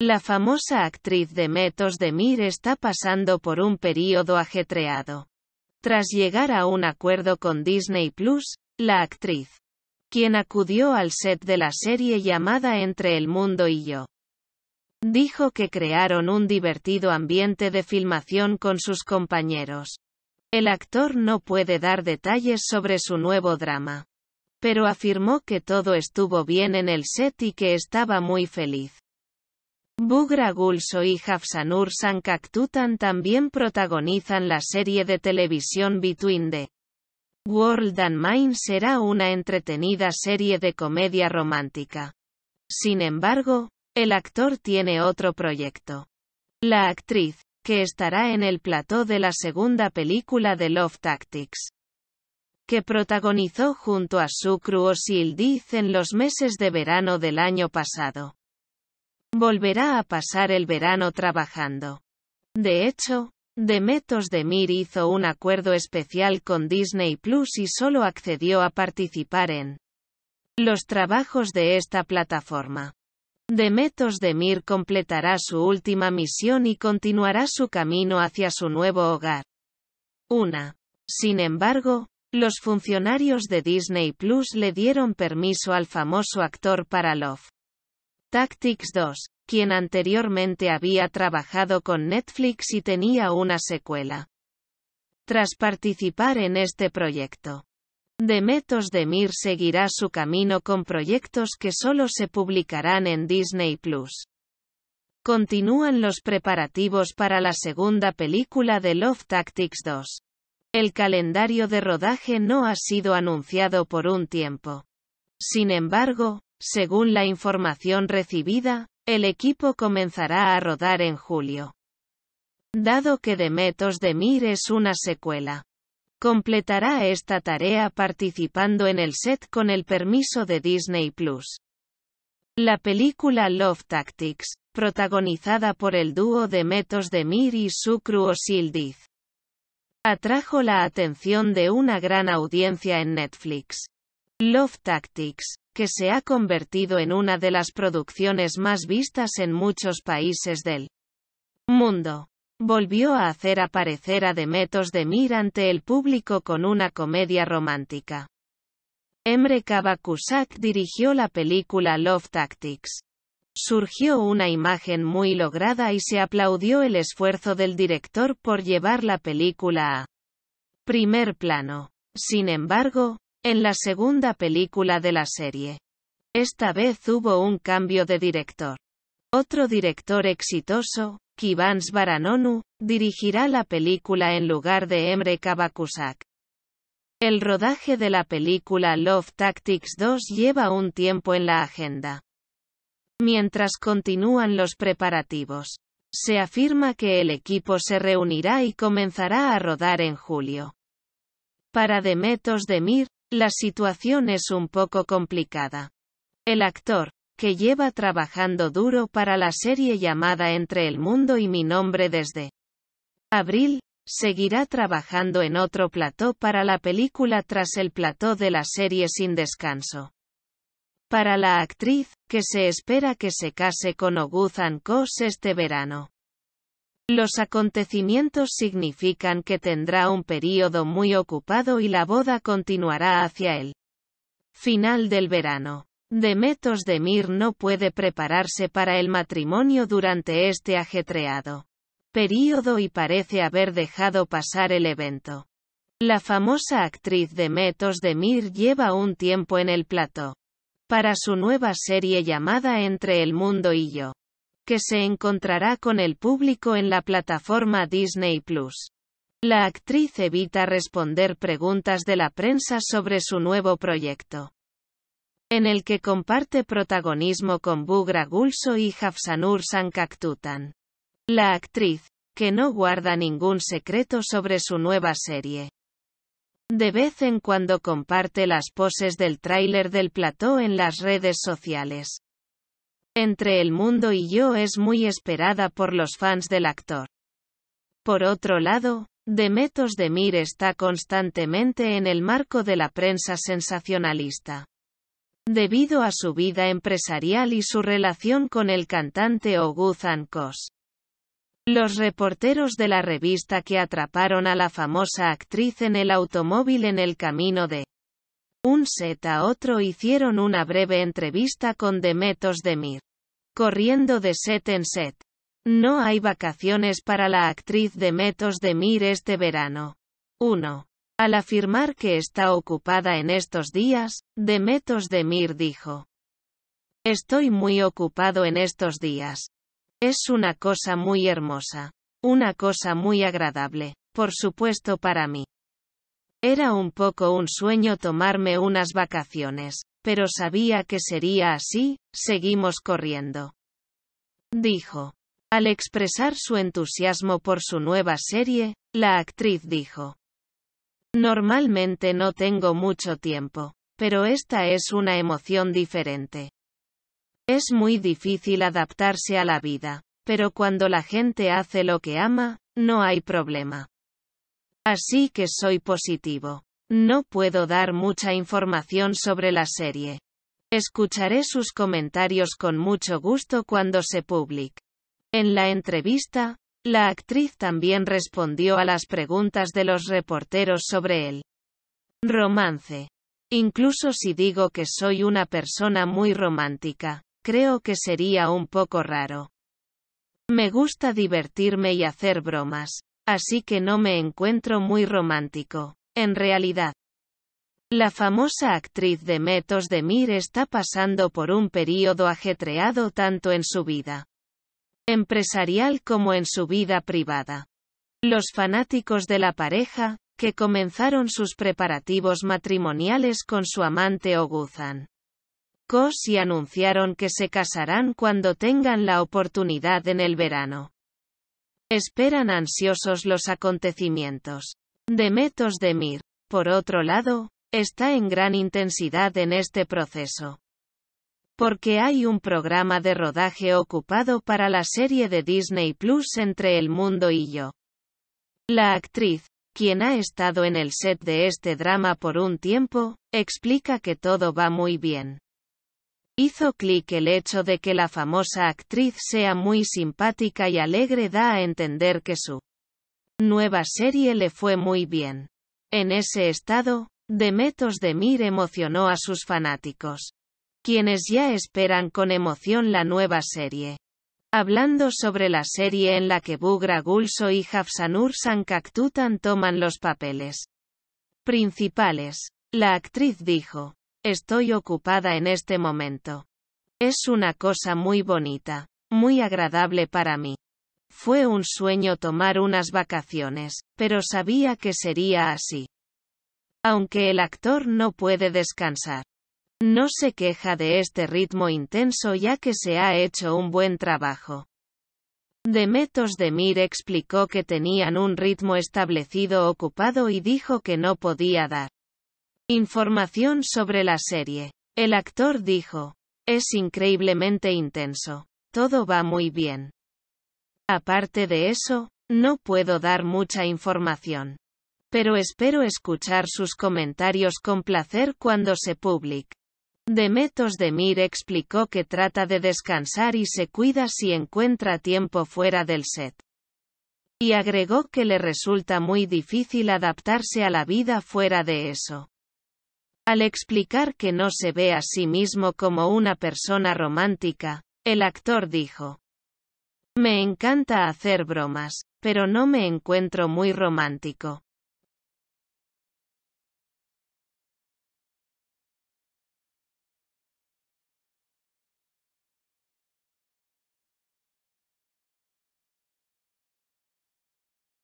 La famosa actriz de Metos de Mir está pasando por un período ajetreado. Tras llegar a un acuerdo con Disney Plus, la actriz, quien acudió al set de la serie llamada Entre el Mundo y yo, dijo que crearon un divertido ambiente de filmación con sus compañeros. El actor no puede dar detalles sobre su nuevo drama, pero afirmó que todo estuvo bien en el set y que estaba muy feliz. Bugra Gulso y Hafsanur Sankaktutan también protagonizan la serie de televisión Between the World and Mine será una entretenida serie de comedia romántica. Sin embargo, el actor tiene otro proyecto. La actriz, que estará en el plató de la segunda película de Love Tactics, que protagonizó junto a Sukru Osildiz en los meses de verano del año pasado. Volverá a pasar el verano trabajando. De hecho, Demetos Mir hizo un acuerdo especial con Disney Plus y solo accedió a participar en los trabajos de esta plataforma. Demetos Mir completará su última misión y continuará su camino hacia su nuevo hogar. Una. Sin embargo, los funcionarios de Disney Plus le dieron permiso al famoso actor para Love Tactics 2, quien anteriormente había trabajado con Netflix y tenía una secuela. Tras participar en este proyecto, Demetos Mir seguirá su camino con proyectos que solo se publicarán en Disney Plus. Continúan los preparativos para la segunda película de Love Tactics 2. El calendario de rodaje no ha sido anunciado por un tiempo. Sin embargo, según la información recibida, el equipo comenzará a rodar en julio. Dado que de Mir es una secuela. Completará esta tarea participando en el set con el permiso de Disney Plus. La película Love Tactics, protagonizada por el dúo de Mir y Sukru Osildiz, atrajo la atención de una gran audiencia en Netflix. Love Tactics, que se ha convertido en una de las producciones más vistas en muchos países del mundo. Volvió a hacer aparecer a Demetos de Mir ante el público con una comedia romántica. Emre Kabakusak dirigió la película Love Tactics. Surgió una imagen muy lograda y se aplaudió el esfuerzo del director por llevar la película a primer plano. Sin embargo, en la segunda película de la serie. Esta vez hubo un cambio de director. Otro director exitoso, Kivans Baranonu, dirigirá la película en lugar de Emre Kavakusak. El rodaje de la película Love Tactics 2 lleva un tiempo en la agenda. Mientras continúan los preparativos, se afirma que el equipo se reunirá y comenzará a rodar en julio. Para Demetos Mir, la situación es un poco complicada. El actor, que lleva trabajando duro para la serie llamada Entre el Mundo y mi nombre desde abril, seguirá trabajando en otro plató para la película tras el plató de la serie Sin Descanso. Para la actriz, que se espera que se case con Oguz Kos este verano. Los acontecimientos significan que tendrá un período muy ocupado y la boda continuará hacia el final del verano. Demetos de Mir no puede prepararse para el matrimonio durante este ajetreado período y parece haber dejado pasar el evento. La famosa actriz Demetos de Mir lleva un tiempo en el plató. Para su nueva serie llamada Entre el Mundo y yo que se encontrará con el público en la plataforma Disney Plus. La actriz evita responder preguntas de la prensa sobre su nuevo proyecto, en el que comparte protagonismo con Bugra Gulso y Hafsanur Sankaktutan. La actriz, que no guarda ningún secreto sobre su nueva serie. De vez en cuando comparte las poses del tráiler del plató en las redes sociales. Entre el mundo y yo es muy esperada por los fans del actor. Por otro lado, Demetos Demir está constantemente en el marco de la prensa sensacionalista. Debido a su vida empresarial y su relación con el cantante Oguz Ancos. Los reporteros de la revista que atraparon a la famosa actriz en el automóvil en el camino de un set a otro hicieron una breve entrevista con Demetos Demir corriendo de set en set. No hay vacaciones para la actriz de Metos de Mir este verano. 1. Al afirmar que está ocupada en estos días, de Metos de Mir dijo. Estoy muy ocupado en estos días. Es una cosa muy hermosa. Una cosa muy agradable, por supuesto para mí. Era un poco un sueño tomarme unas vacaciones pero sabía que sería así, seguimos corriendo. Dijo. Al expresar su entusiasmo por su nueva serie, la actriz dijo. Normalmente no tengo mucho tiempo, pero esta es una emoción diferente. Es muy difícil adaptarse a la vida, pero cuando la gente hace lo que ama, no hay problema. Así que soy positivo. No puedo dar mucha información sobre la serie. Escucharé sus comentarios con mucho gusto cuando se publique. En la entrevista, la actriz también respondió a las preguntas de los reporteros sobre el romance. Incluso si digo que soy una persona muy romántica, creo que sería un poco raro. Me gusta divertirme y hacer bromas, así que no me encuentro muy romántico. En realidad, la famosa actriz de Metos de Mir está pasando por un período ajetreado tanto en su vida empresarial como en su vida privada. Los fanáticos de la pareja, que comenzaron sus preparativos matrimoniales con su amante Oguzan. Cos y anunciaron que se casarán cuando tengan la oportunidad en el verano. Esperan ansiosos los acontecimientos de Metos de Mir. Por otro lado, está en gran intensidad en este proceso. Porque hay un programa de rodaje ocupado para la serie de Disney Plus entre el mundo y yo. La actriz, quien ha estado en el set de este drama por un tiempo, explica que todo va muy bien. Hizo clic el hecho de que la famosa actriz sea muy simpática y alegre da a entender que su nueva serie le fue muy bien. En ese estado, Demetos Demir emocionó a sus fanáticos, quienes ya esperan con emoción la nueva serie. Hablando sobre la serie en la que Bugra Gulso y Hafsanur Sankaktutan toman los papeles principales, la actriz dijo, estoy ocupada en este momento. Es una cosa muy bonita, muy agradable para mí. Fue un sueño tomar unas vacaciones, pero sabía que sería así. Aunque el actor no puede descansar. No se queja de este ritmo intenso ya que se ha hecho un buen trabajo. Demetos Demir explicó que tenían un ritmo establecido ocupado y dijo que no podía dar información sobre la serie. El actor dijo, es increíblemente intenso. Todo va muy bien. Aparte de eso, no puedo dar mucha información. Pero espero escuchar sus comentarios con placer cuando se publique. Demetos Demir explicó que trata de descansar y se cuida si encuentra tiempo fuera del set. Y agregó que le resulta muy difícil adaptarse a la vida fuera de eso. Al explicar que no se ve a sí mismo como una persona romántica, el actor dijo, me encanta hacer bromas, pero no me encuentro muy romántico.